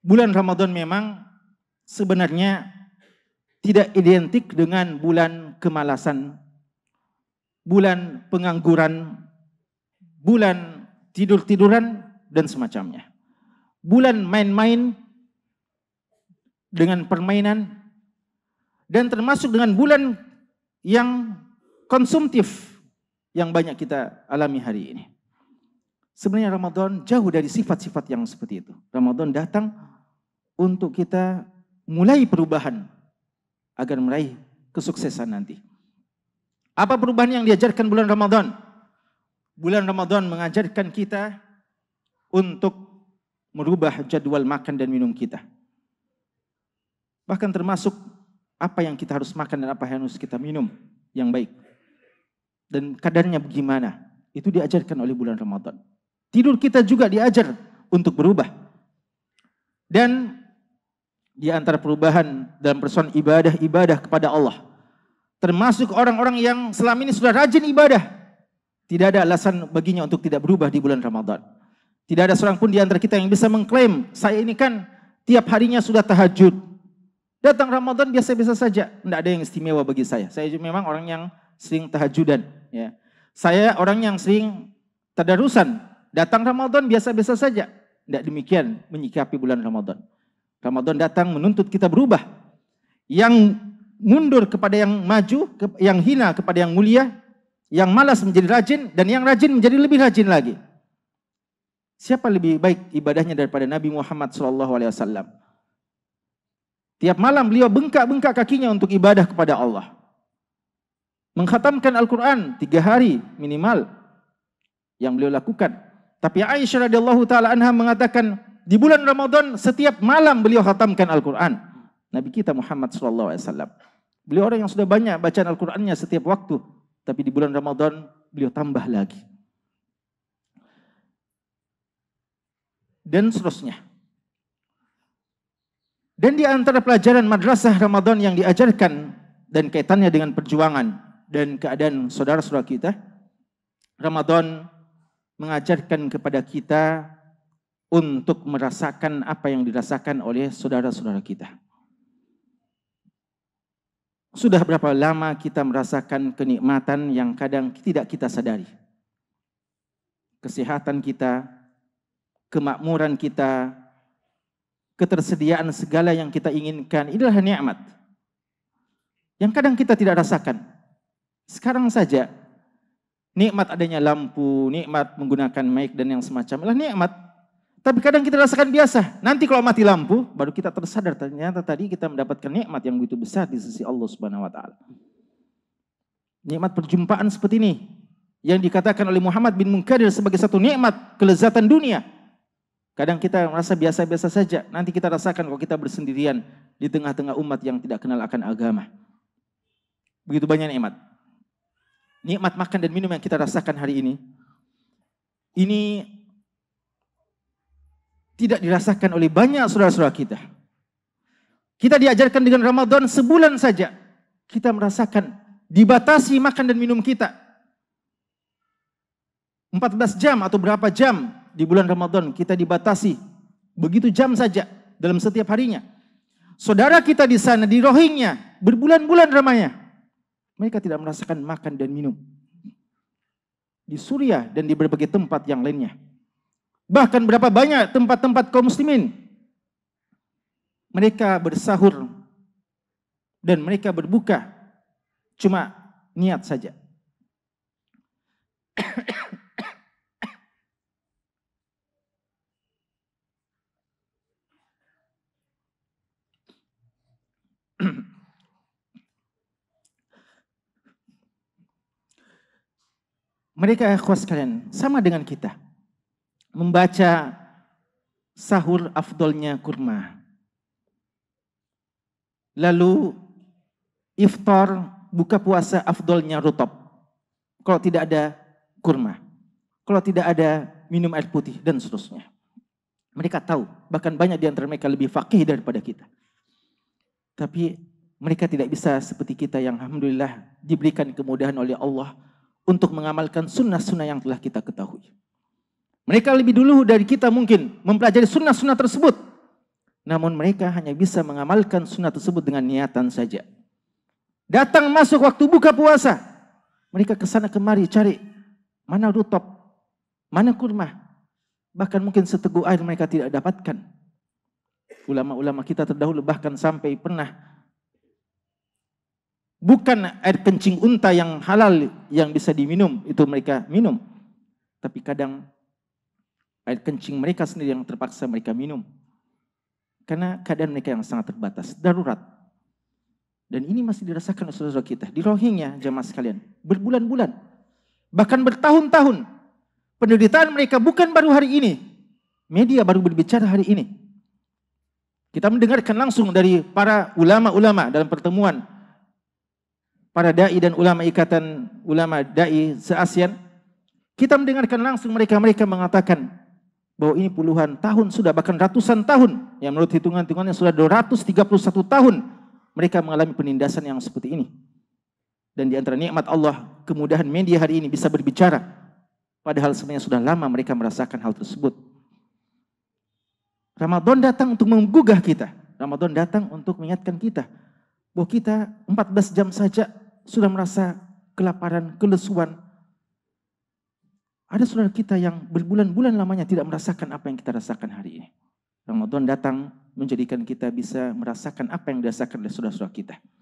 bulan Ramadan memang sebenarnya tidak identik dengan bulan kemalasan, bulan pengangguran, bulan tidur-tiduran, dan semacamnya. Bulan main-main dengan permainan dan termasuk dengan bulan yang konsumtif yang banyak kita alami hari ini. Sebenarnya Ramadan jauh dari sifat-sifat yang seperti itu. Ramadan datang untuk kita mulai perubahan agar meraih kesuksesan nanti. Apa perubahan yang diajarkan bulan Ramadan? Bulan Ramadan mengajarkan kita untuk merubah jadwal makan dan minum kita. Bahkan termasuk apa yang kita harus makan dan apa yang harus kita minum yang baik. Dan kadarnya bagaimana? Itu diajarkan oleh bulan Ramadan. Tidur kita juga diajar untuk berubah. Dan di antara perubahan dalam persoalan ibadah-ibadah kepada Allah. Termasuk orang-orang yang selama ini sudah rajin ibadah. Tidak ada alasan baginya untuk tidak berubah di bulan Ramadan. Tidak ada seorang pun di antara kita yang bisa mengklaim, saya ini kan tiap harinya sudah tahajud. Datang Ramadan biasa-biasa saja, tidak ada yang istimewa bagi saya. Saya memang orang yang sering tahajudan. Ya. Saya orang yang sering tadarusan. Datang Ramadan biasa-biasa saja. Tidak demikian menyikapi bulan Ramadan. Ramadan datang menuntut kita berubah. Yang mundur kepada yang maju, yang hina kepada yang mulia, yang malas menjadi rajin, dan yang rajin menjadi lebih rajin lagi. Siapa lebih baik ibadahnya daripada Nabi Muhammad SAW? Tiap malam beliau bengkak-bengkak kakinya untuk ibadah kepada Allah. Mengkhatamkan Al-Quran tiga hari minimal yang beliau lakukan. Tapi Aisyah radhiyallahu taala anha mengatakan, di bulan Ramadan setiap malam beliau khatamkan Al-Quran. Nabi kita Muhammad SAW. Beliau orang yang sudah banyak bacaan Al-Qurannya setiap waktu. Tapi di bulan Ramadan beliau tambah lagi. Dan seterusnya. Dan di antara pelajaran madrasah Ramadan yang diajarkan dan kaitannya dengan perjuangan dan keadaan saudara-saudara kita, Ramadan mengajarkan kepada kita untuk merasakan apa yang dirasakan oleh saudara-saudara kita. Sudah berapa lama kita merasakan kenikmatan yang kadang tidak kita sadari? Kesehatan kita, kemakmuran kita, ketersediaan segala yang kita inginkan, inilah nikmat. Yang kadang kita tidak rasakan. Sekarang saja nikmat adanya lampu, nikmat menggunakan mic dan yang semacam, adalah nikmat tapi kadang kita rasakan biasa. Nanti kalau mati lampu, baru kita tersadar ternyata tadi kita mendapatkan nikmat yang begitu besar di sisi Allah Subhanahu wa taala. Nikmat perjumpaan seperti ini yang dikatakan oleh Muhammad bin Munkadir sebagai satu nikmat kelezatan dunia. Kadang kita merasa biasa-biasa saja. Nanti kita rasakan kalau kita bersendirian di tengah-tengah umat yang tidak kenal akan agama. Begitu banyak nikmat. Nikmat makan dan minum yang kita rasakan hari ini. Ini tidak dirasakan oleh banyak saudara-saudara kita. Kita diajarkan dengan Ramadan sebulan saja. Kita merasakan dibatasi makan dan minum kita. 14 jam atau berapa jam di bulan Ramadan kita dibatasi. Begitu jam saja dalam setiap harinya. Saudara kita di sana di Rohingya berbulan-bulan ramanya. Mereka tidak merasakan makan dan minum. Di Suriah dan di berbagai tempat yang lainnya. Bahkan berapa banyak tempat-tempat kaum muslimin mereka bersahur dan mereka berbuka cuma niat saja. Mereka ikhwas kalian sama dengan kita membaca sahur afdolnya kurma. Lalu iftar buka puasa afdolnya rutop. Kalau tidak ada kurma. Kalau tidak ada minum air putih dan seterusnya. Mereka tahu, bahkan banyak di antara mereka lebih fakih daripada kita. Tapi mereka tidak bisa seperti kita yang Alhamdulillah diberikan kemudahan oleh Allah untuk mengamalkan sunnah-sunnah yang telah kita ketahui. Mereka lebih dulu dari kita mungkin mempelajari sunnah-sunnah tersebut. Namun mereka hanya bisa mengamalkan sunnah tersebut dengan niatan saja. Datang masuk waktu buka puasa. Mereka ke sana kemari cari mana rutop, mana kurma. Bahkan mungkin seteguh air mereka tidak dapatkan. Ulama-ulama kita terdahulu bahkan sampai pernah bukan air kencing unta yang halal yang bisa diminum, itu mereka minum. Tapi kadang Air kencing mereka sendiri yang terpaksa mereka minum. Karena keadaan mereka yang sangat terbatas, darurat. Dan ini masih dirasakan oleh saudara kita. Di Rohingya jemaah sekalian, berbulan-bulan. Bahkan bertahun-tahun. Penderitaan mereka bukan baru hari ini. Media baru berbicara hari ini. Kita mendengarkan langsung dari para ulama-ulama dalam pertemuan para dai dan ulama ikatan ulama dai se-ASEAN kita mendengarkan langsung mereka mereka mengatakan bahwa ini puluhan tahun sudah bahkan ratusan tahun yang menurut hitungan-hitungannya sudah 231 tahun mereka mengalami penindasan yang seperti ini. Dan di antara nikmat Allah, kemudahan media hari ini bisa berbicara padahal sebenarnya sudah lama mereka merasakan hal tersebut. Ramadan datang untuk menggugah kita. Ramadan datang untuk mengingatkan kita bahwa kita 14 jam saja sudah merasa kelaparan, kelesuan, ada saudara kita yang berbulan-bulan lamanya tidak merasakan apa yang kita rasakan hari ini. Ramadan datang menjadikan kita bisa merasakan apa yang dirasakan oleh saudara-saudara kita.